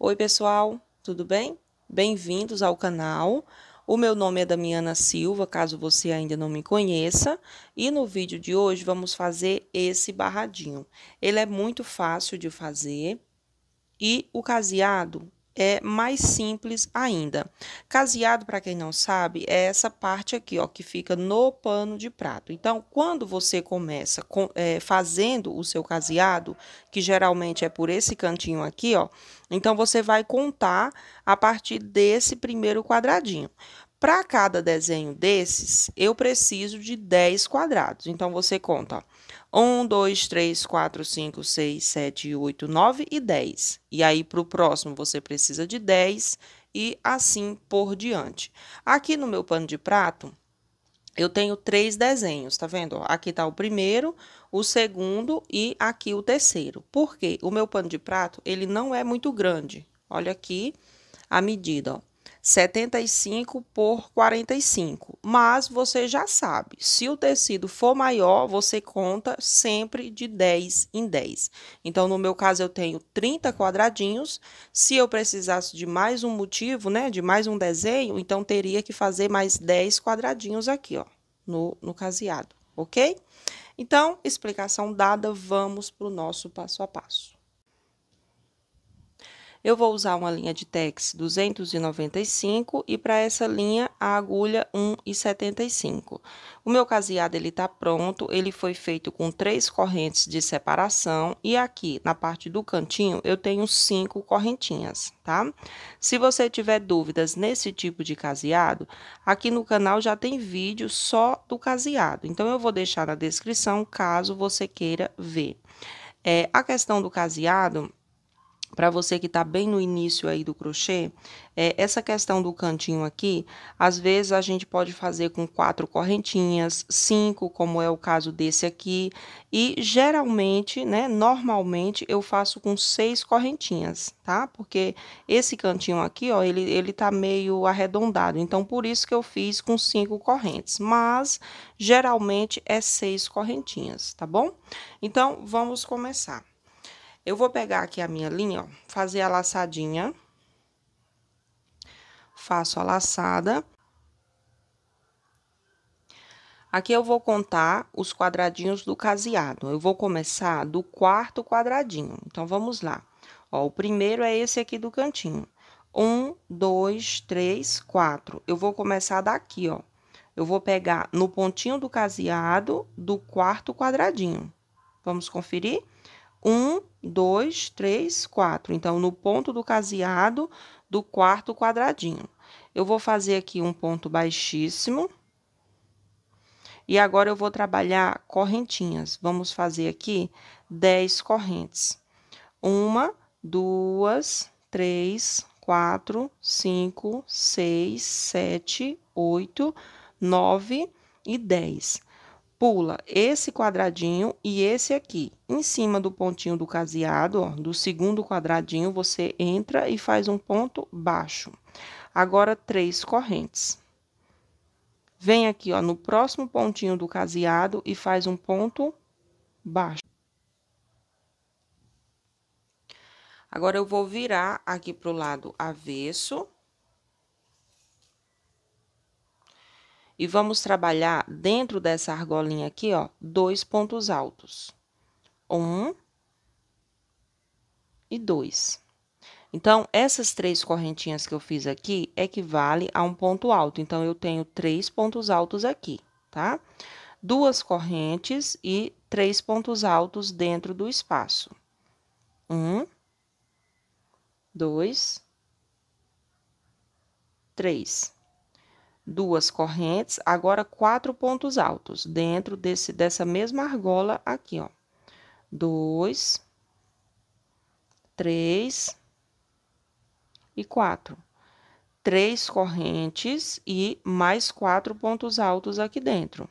Oi, pessoal, tudo bem? Bem-vindos ao canal. O meu nome é Damiana Silva, caso você ainda não me conheça, e no vídeo de hoje vamos fazer esse barradinho. Ele é muito fácil de fazer e o caseado é mais simples ainda. Caseado, para quem não sabe, é essa parte aqui, ó, que fica no pano de prato. Então, quando você começa com, é, fazendo o seu caseado, que geralmente é por esse cantinho aqui, ó, então você vai contar a partir desse primeiro quadradinho. Para cada desenho desses, eu preciso de 10 quadrados. Então, você conta, ó. 1, 2, 3, 4, 5, 6, 7, 8, 9 e 10. E aí, para o próximo, você precisa de 10 e assim por diante. Aqui no meu pano de prato, eu tenho três desenhos, tá vendo? Aqui tá o primeiro, o segundo e aqui o terceiro. Por quê? O meu pano de prato, ele não é muito grande. Olha aqui a medida, ó. 75 por 45. Mas você já sabe, se o tecido for maior, você conta sempre de 10 em 10. Então, no meu caso, eu tenho 30 quadradinhos. Se eu precisasse de mais um motivo, né, de mais um desenho, então teria que fazer mais 10 quadradinhos aqui, ó, no, no caseado, ok? Então, explicação dada, vamos para o nosso passo a passo eu vou usar uma linha de tex 295 e para essa linha a agulha 1,75. O meu caseado ele tá pronto, ele foi feito com três correntes de separação e aqui na parte do cantinho eu tenho cinco correntinhas, tá? Se você tiver dúvidas nesse tipo de caseado, aqui no canal já tem vídeo só do caseado, então eu vou deixar na descrição caso você queira ver. É, a questão do caseado, para você que está bem no início aí do crochê, é, essa questão do cantinho aqui, às vezes a gente pode fazer com quatro correntinhas, cinco, como é o caso desse aqui, e geralmente, né, normalmente eu faço com seis correntinhas, tá? Porque esse cantinho aqui, ó, ele, ele tá meio arredondado, então por isso que eu fiz com cinco correntes, mas geralmente é seis correntinhas, tá bom? Então, vamos começar. Eu vou pegar aqui a minha linha, ó, fazer a laçadinha. Faço a laçada. Aqui eu vou contar os quadradinhos do caseado. Eu vou começar do quarto quadradinho. Então, vamos lá. Ó, o primeiro é esse aqui do cantinho. Um, dois, três, quatro. Eu vou começar daqui, ó. Eu vou pegar no pontinho do caseado do quarto quadradinho. Vamos conferir? Um, dois, três, quatro. Então, no ponto do caseado do quarto quadradinho. Eu vou fazer aqui um ponto baixíssimo. E agora eu vou trabalhar correntinhas. Vamos fazer aqui 10 correntes. Uma, duas, três, quatro, cinco, seis, sete, oito, nove e dez pula esse quadradinho e esse aqui. Em cima do pontinho do caseado, ó, do segundo quadradinho, você entra e faz um ponto baixo. Agora, três correntes. Vem aqui, ó, no próximo pontinho do caseado e faz um ponto baixo. Agora, eu vou virar aqui para o lado avesso E vamos trabalhar dentro dessa argolinha aqui, ó, dois pontos altos. Um e dois. Então, essas três correntinhas que eu fiz aqui equivale é a um ponto alto. Então, eu tenho três pontos altos aqui, tá? Duas correntes e três pontos altos dentro do espaço. Um, dois, três duas correntes, agora quatro pontos altos dentro desse, dessa mesma argola aqui, ó. Dois, três e quatro. Três correntes e mais quatro pontos altos aqui dentro.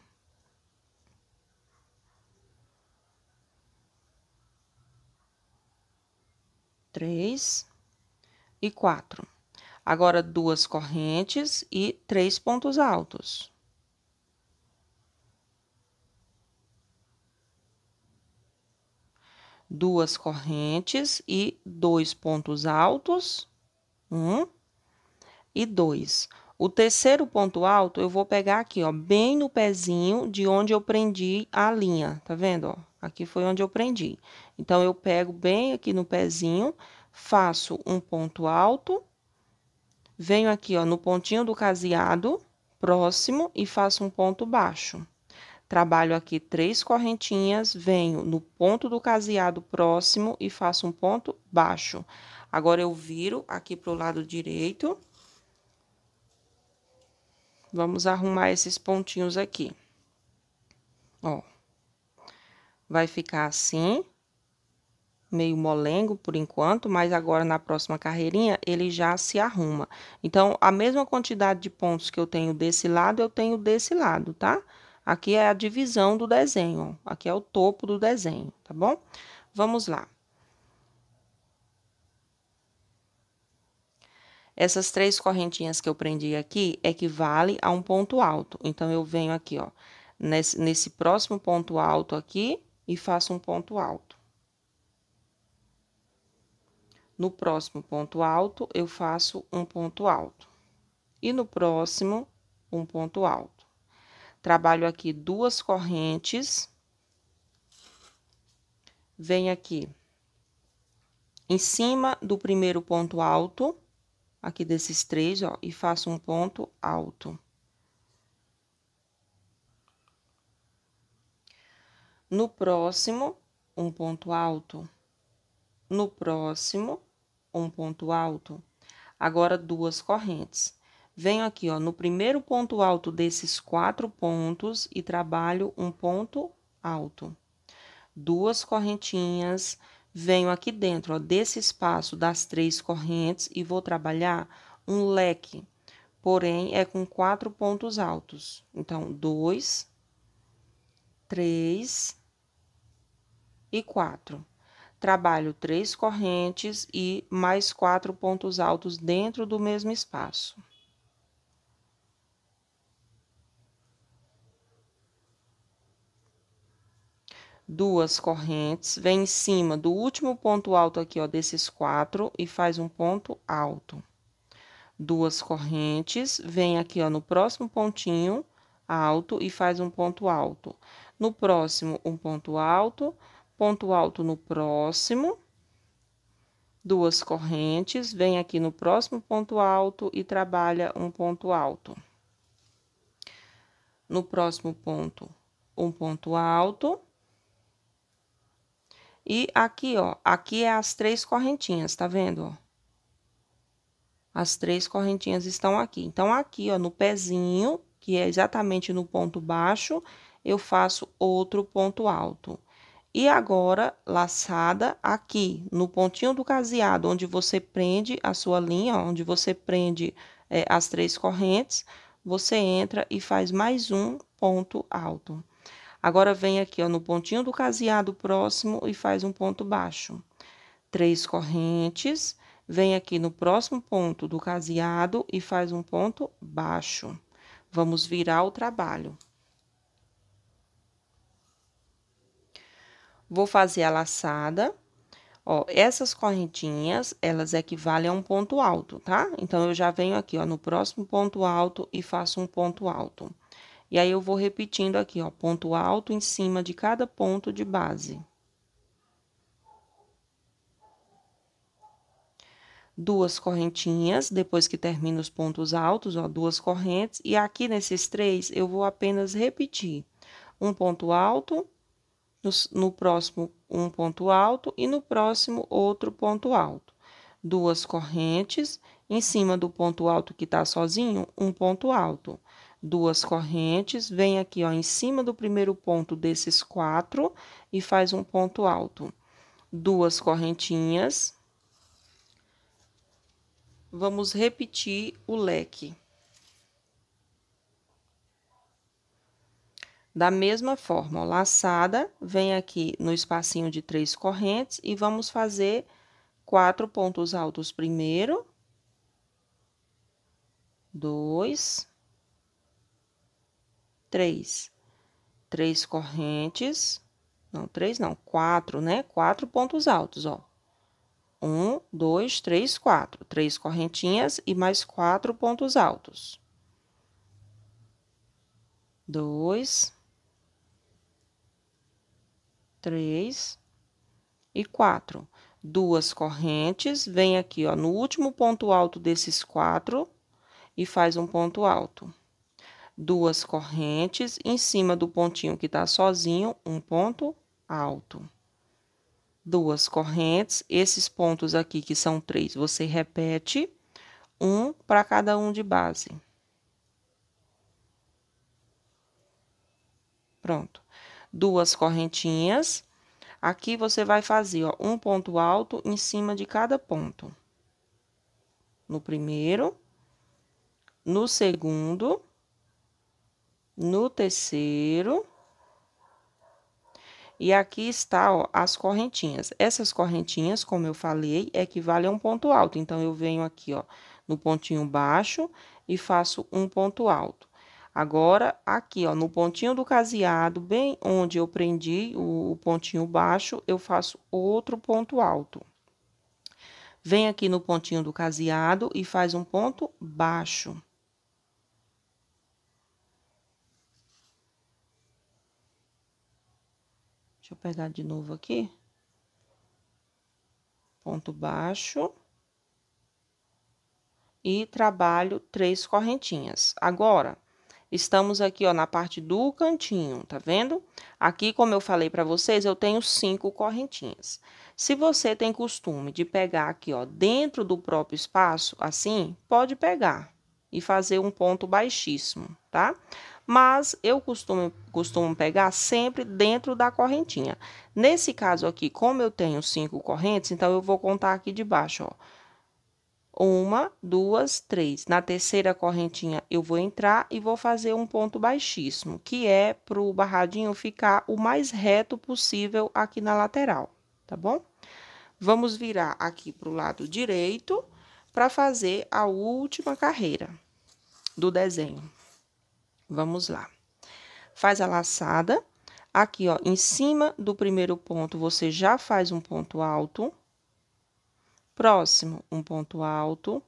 Três e quatro. Agora, duas correntes e três pontos altos. Duas correntes e dois pontos altos. Um e dois. O terceiro ponto alto eu vou pegar aqui, ó, bem no pezinho de onde eu prendi a linha, tá vendo, ó? Aqui foi onde eu prendi. Então, eu pego bem aqui no pezinho, faço um ponto alto venho aqui ó, no pontinho do caseado, próximo, e faço um ponto baixo. Trabalho aqui três correntinhas, venho no ponto do caseado próximo e faço um ponto baixo. Agora, eu viro aqui pro lado direito. Vamos arrumar esses pontinhos aqui. Ó. Vai ficar assim meio molengo por enquanto, mas agora na próxima carreirinha ele já se arruma. Então, a mesma quantidade de pontos que eu tenho desse lado, eu tenho desse lado, tá? Aqui é a divisão do desenho, ó. aqui é o topo do desenho, tá bom? Vamos lá. Essas três correntinhas que eu prendi aqui equivale a um ponto alto. Então, eu venho aqui, ó, nesse, nesse próximo ponto alto aqui e faço um ponto alto. No próximo ponto alto, eu faço um ponto alto. E no próximo, um ponto alto. Trabalho aqui duas correntes. Venho aqui em cima do primeiro ponto alto, aqui desses três, ó, e faço um ponto alto. No próximo, um ponto alto. No próximo, um ponto alto, agora duas correntes. Venho aqui, ó, no primeiro ponto alto desses quatro pontos e trabalho um ponto alto. Duas correntinhas, venho aqui dentro, ó, desse espaço das três correntes e vou trabalhar um leque, porém é com quatro pontos altos. Então, dois, três e quatro trabalho três correntes e mais quatro pontos altos dentro do mesmo espaço. Duas correntes, vem em cima do último ponto alto aqui, ó, desses quatro, e faz um ponto alto. Duas correntes, vem aqui, ó, no próximo pontinho alto e faz um ponto alto. No próximo, um ponto alto, ponto alto no próximo, duas correntes, vem aqui no próximo ponto alto e trabalha um ponto alto. No próximo ponto, um ponto alto. E aqui, ó, aqui é as três correntinhas, tá vendo, ó? As três correntinhas estão aqui. Então, aqui, ó, no pezinho, que é exatamente no ponto baixo, eu faço outro ponto alto. E agora, laçada aqui no pontinho do caseado, onde você prende a sua linha, onde você prende é, as três correntes, você entra e faz mais um ponto alto. Agora, vem aqui ó, no pontinho do caseado próximo e faz um ponto baixo. Três correntes, vem aqui no próximo ponto do caseado e faz um ponto baixo. Vamos virar o trabalho. Vou fazer a laçada. Ó, essas correntinhas, elas equivalem a um ponto alto, tá? Então, eu já venho aqui, ó, no próximo ponto alto e faço um ponto alto. E aí, eu vou repetindo aqui, ó, ponto alto em cima de cada ponto de base. duas correntinhas, depois que termina os pontos altos, ó, duas correntes, e aqui nesses três eu vou apenas repetir um ponto alto no, no próximo um ponto alto e no próximo outro ponto alto. Duas correntes, em cima do ponto alto que está sozinho, um ponto alto. Duas correntes, vem aqui ó, em cima do primeiro ponto desses quatro e faz um ponto alto. Duas correntinhas. Vamos repetir o leque. Da mesma forma, laçada, vem aqui no espacinho de três correntes e vamos fazer quatro pontos altos primeiro. Dois. Três. Três correntes. Não, três não, quatro, né? Quatro pontos altos, ó. Um, dois, três, quatro. Três correntinhas e mais quatro pontos altos. Dois três e quatro. Duas correntes, vem aqui, ó, no último ponto alto desses quatro e faz um ponto alto. Duas correntes, em cima do pontinho que tá sozinho, um ponto alto. Duas correntes, esses pontos aqui que são três, você repete um para cada um de base. Pronto duas correntinhas. Aqui você vai fazer, ó, um ponto alto em cima de cada ponto. No primeiro, no segundo, no terceiro. E aqui está, ó, as correntinhas. Essas correntinhas, como eu falei, equivale é a um ponto alto. Então, eu venho aqui, ó, no pontinho baixo e faço um ponto alto. Agora, aqui, ó, no pontinho do caseado, bem onde eu prendi o pontinho baixo, eu faço outro ponto alto. Vem aqui no pontinho do caseado e faz um ponto baixo. Deixa eu pegar de novo aqui. Ponto baixo e trabalho três correntinhas. Agora, Estamos aqui, ó, na parte do cantinho, tá vendo? Aqui, como eu falei para vocês, eu tenho cinco correntinhas. Se você tem costume de pegar aqui, ó, dentro do próprio espaço, assim, pode pegar e fazer um ponto baixíssimo, tá? Mas eu costumo, costumo pegar sempre dentro da correntinha. Nesse caso aqui, como eu tenho cinco correntes, então eu vou contar aqui de baixo, ó uma, duas, três. Na terceira correntinha, eu vou entrar e vou fazer um ponto baixíssimo, que é para o barradinho ficar o mais reto possível aqui na lateral, tá bom? Vamos virar aqui para o lado direito para fazer a última carreira do desenho. Vamos lá. Faz a laçada. Aqui, ó, em cima do primeiro ponto, você já faz um ponto alto próximo, um ponto alto,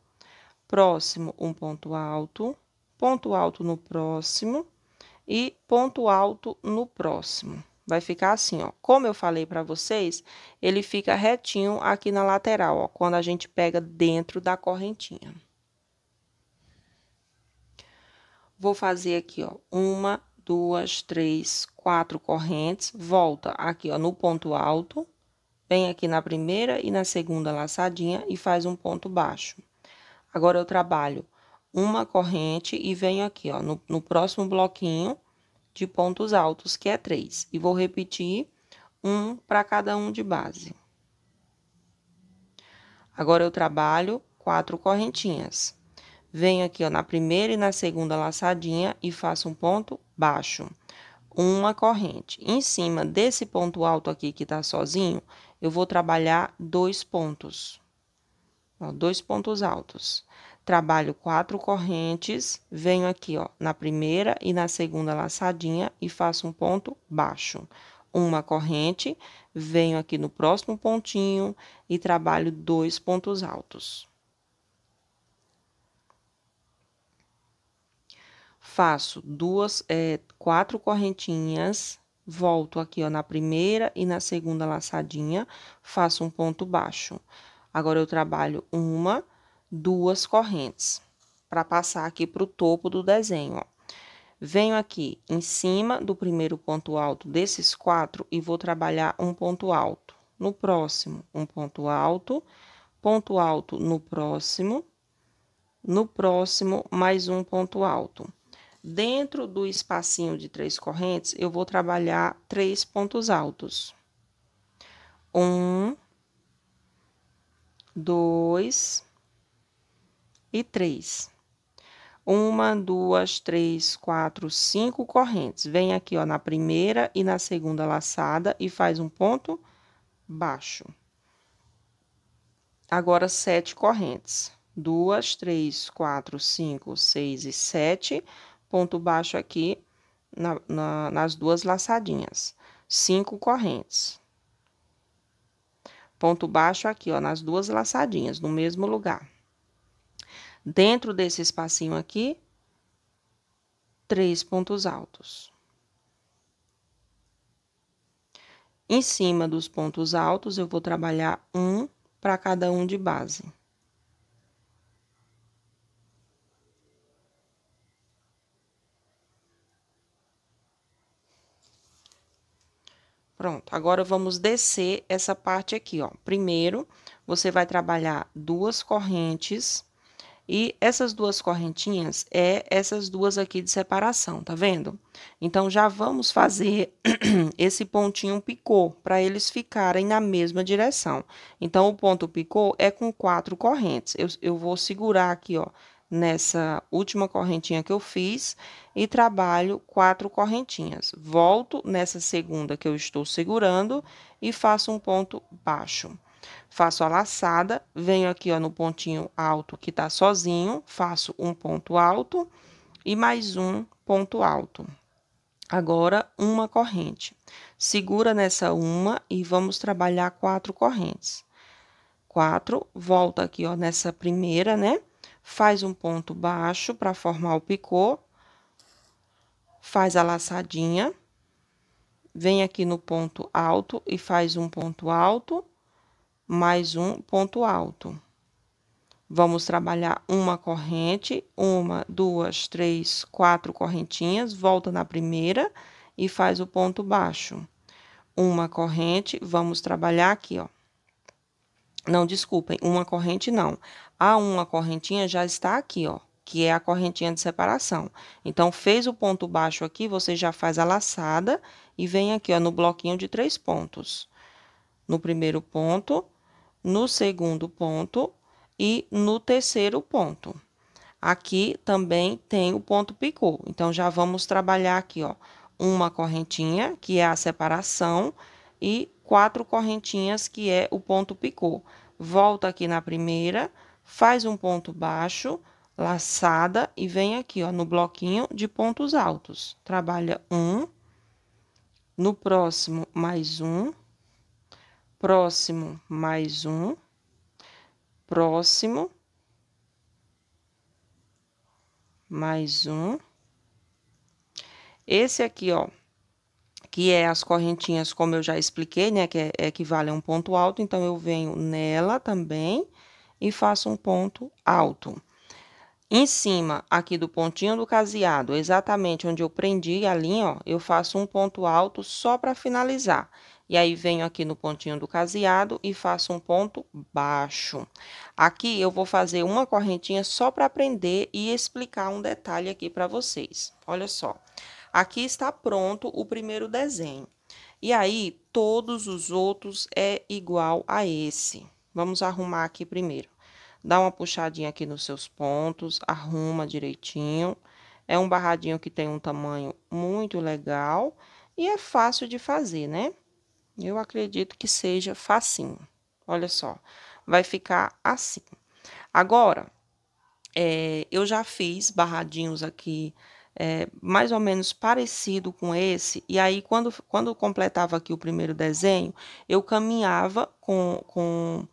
próximo, um ponto alto, ponto alto no próximo e ponto alto no próximo. Vai ficar assim, ó. Como eu falei para vocês, ele fica retinho aqui na lateral, ó, quando a gente pega dentro da correntinha. Vou fazer aqui, ó, uma, duas, três, quatro correntes, volta aqui, ó, no ponto alto, Vem aqui na primeira e na segunda laçadinha e faz um ponto baixo. Agora, eu trabalho uma corrente e venho aqui, ó, no, no próximo bloquinho de pontos altos, que é três. E vou repetir um para cada um de base. Agora, eu trabalho quatro correntinhas. Venho aqui, ó, na primeira e na segunda laçadinha e faço um ponto baixo uma corrente. Em cima desse ponto alto aqui que está sozinho, eu vou trabalhar dois pontos. Ó, dois pontos altos. Trabalho quatro correntes, venho aqui ó, na primeira e na segunda laçadinha e faço um ponto baixo. Uma corrente, venho aqui no próximo pontinho e trabalho dois pontos altos. faço duas, é, quatro correntinhas, volto aqui, ó, na primeira e na segunda laçadinha, faço um ponto baixo. Agora, eu trabalho uma, duas correntes, para passar aqui pro topo do desenho, ó. Venho aqui em cima do primeiro ponto alto desses quatro e vou trabalhar um ponto alto. No próximo, um ponto alto, ponto alto no próximo, no próximo, mais um ponto alto. Dentro do espacinho de três correntes, eu vou trabalhar três pontos altos. Um, dois e três. Uma, duas, três, quatro, cinco correntes. Vem aqui, ó, na primeira e na segunda laçada e faz um ponto baixo. Agora, sete correntes. Duas, três, quatro, cinco, seis e sete ponto baixo aqui na, na, nas duas laçadinhas, cinco correntes. Ponto baixo aqui, ó, nas duas laçadinhas, no mesmo lugar. Dentro desse espacinho aqui, três pontos altos. Em cima dos pontos altos, eu vou trabalhar um para cada um de base. Pronto, agora vamos descer essa parte aqui, ó. Primeiro, você vai trabalhar duas correntes, e essas duas correntinhas é essas duas aqui de separação, tá vendo? Então, já vamos fazer esse pontinho picô, para eles ficarem na mesma direção. Então, o ponto picô é com quatro correntes. Eu, eu vou segurar aqui, ó, nessa última correntinha que eu fiz e trabalho quatro correntinhas. Volto nessa segunda que eu estou segurando e faço um ponto baixo. Faço a laçada, venho aqui ó, no pontinho alto que tá sozinho, faço um ponto alto e mais um ponto alto. Agora, uma corrente. Segura nessa uma e vamos trabalhar quatro correntes. Quatro, volta aqui ó, nessa primeira, né? faz um ponto baixo para formar o picô, faz a laçadinha, vem aqui no ponto alto e faz um ponto alto, mais um ponto alto. Vamos trabalhar uma corrente, uma, duas, três, quatro correntinhas, volta na primeira e faz o ponto baixo. Uma corrente, vamos trabalhar aqui, ó. Não, desculpem, uma corrente não a uma correntinha já está aqui, ó, que é a correntinha de separação. Então, fez o ponto baixo aqui, você já faz a laçada e vem aqui, ó, no bloquinho de três pontos. No primeiro ponto, no segundo ponto e no terceiro ponto. Aqui também tem o ponto picô. Então, já vamos trabalhar aqui, ó, uma correntinha, que é a separação, e quatro correntinhas, que é o ponto picô. Volta aqui na primeira, faz um ponto baixo, laçada e vem aqui, ó, no bloquinho de pontos altos. Trabalha um, no próximo mais um, próximo mais um, próximo mais um. Esse aqui, ó, que é as correntinhas, como eu já expliquei, né, que é, é equivale a um ponto alto, então eu venho nela também e faço um ponto alto. Em cima aqui do pontinho do caseado, exatamente onde eu prendi a linha, ó, eu faço um ponto alto só para finalizar. E aí, venho aqui no pontinho do caseado e faço um ponto baixo. Aqui, eu vou fazer uma correntinha só para aprender e explicar um detalhe aqui para vocês. Olha só, aqui está pronto o primeiro desenho. E aí, todos os outros é igual a esse. Vamos arrumar aqui primeiro. Dá uma puxadinha aqui nos seus pontos, arruma direitinho. É um barradinho que tem um tamanho muito legal e é fácil de fazer, né? Eu acredito que seja facinho. Olha só, vai ficar assim. Agora, é, eu já fiz barradinhos aqui, é, mais ou menos parecido com esse, e aí quando, quando completava aqui o primeiro desenho, eu caminhava com, com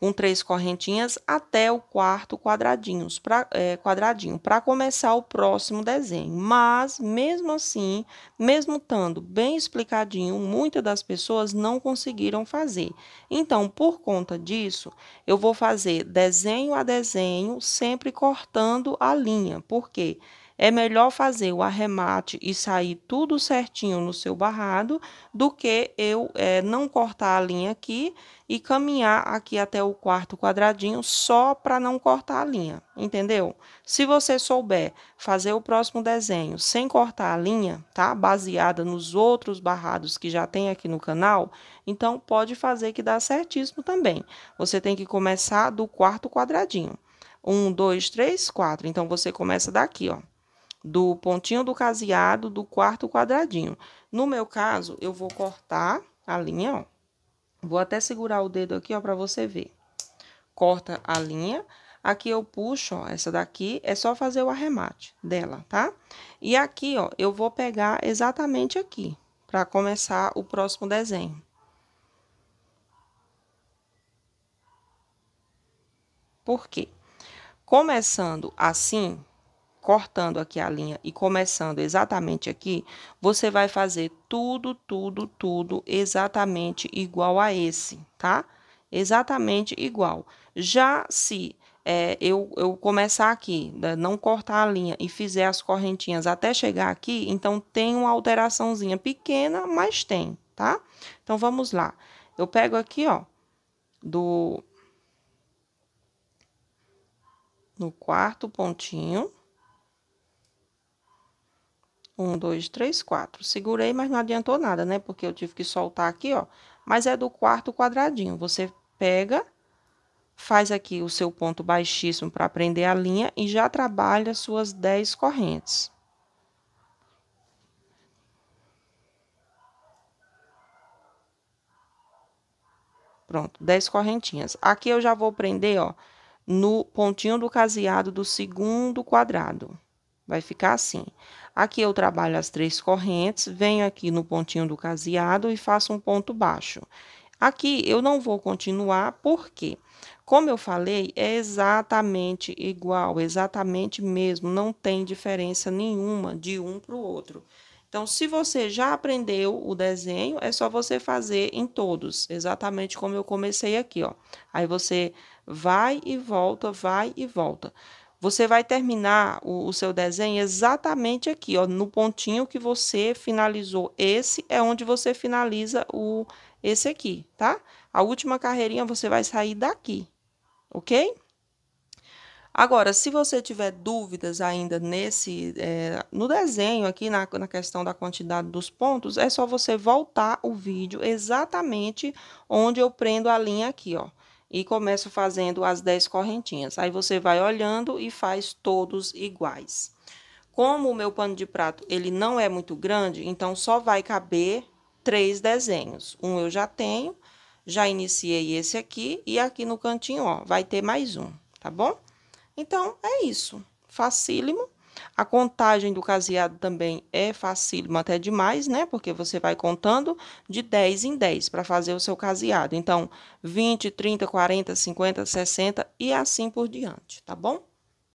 com três correntinhas até o quarto quadradinhos pra, é, quadradinho para começar o próximo desenho. Mas mesmo assim, mesmo estando bem explicadinho, muitas das pessoas não conseguiram fazer. Então, por conta disso, eu vou fazer desenho a desenho, sempre cortando a linha, porque é melhor fazer o arremate e sair tudo certinho no seu barrado do que eu é, não cortar a linha aqui e caminhar aqui até o quarto quadradinho só para não cortar a linha, entendeu? Se você souber fazer o próximo desenho sem cortar a linha, tá? Baseada nos outros barrados que já tem aqui no canal, então pode fazer que dá certíssimo também. Você tem que começar do quarto quadradinho. Um, dois, três, quatro. Então, você começa daqui, ó do pontinho do caseado do quarto quadradinho. No meu caso, eu vou cortar a linha, ó. Vou até segurar o dedo aqui, ó, pra você ver. Corta a linha. Aqui eu puxo, ó, essa daqui, é só fazer o arremate dela, tá? E aqui, ó, eu vou pegar exatamente aqui, pra começar o próximo desenho. Por quê? Começando assim, cortando aqui a linha e começando exatamente aqui, você vai fazer tudo, tudo, tudo exatamente igual a esse, tá? Exatamente igual. Já se é, eu, eu começar aqui, né, não cortar a linha e fizer as correntinhas até chegar aqui, então tem uma alteraçãozinha pequena, mas tem, tá? Então, vamos lá. Eu pego aqui, ó, do... No quarto pontinho. Um, dois, três, quatro. Segurei, mas não adiantou nada, né? Porque eu tive que soltar aqui, ó. Mas é do quarto quadradinho. Você pega, faz aqui o seu ponto baixíssimo para prender a linha e já trabalha suas dez correntes. Pronto, dez correntinhas. Aqui eu já vou prender, ó, no pontinho do caseado do segundo quadrado. Vai ficar assim. Aqui eu trabalho as três correntes, venho aqui no pontinho do caseado e faço um ponto baixo. Aqui eu não vou continuar, porque, como eu falei, é exatamente igual, exatamente mesmo, não tem diferença nenhuma de um para o outro. Então, se você já aprendeu o desenho, é só você fazer em todos, exatamente como eu comecei aqui, ó. Aí você vai e volta, vai e volta você vai terminar o, o, seu desenho exatamente aqui, ó, no pontinho que você finalizou esse, é onde você finaliza o esse aqui, tá? A última carreirinha você vai sair daqui, ok? Agora, se você tiver dúvidas ainda nesse, é, no desenho aqui, na, na questão da quantidade dos pontos, é só você voltar o vídeo exatamente onde eu prendo a linha aqui, ó e começo fazendo as 10 correntinhas. Aí você vai olhando e faz todos iguais. Como o meu pano de prato ele não é muito grande, então só vai caber três desenhos. Um eu já tenho, já iniciei esse aqui e aqui no cantinho, ó, vai ter mais um, tá bom? Então é isso. Facílimo. A contagem do caseado também é facílima até demais, né? Porque você vai contando de 10 em 10 para fazer o seu caseado. Então, 20, 30, 40, 50, 60 e assim por diante, tá bom?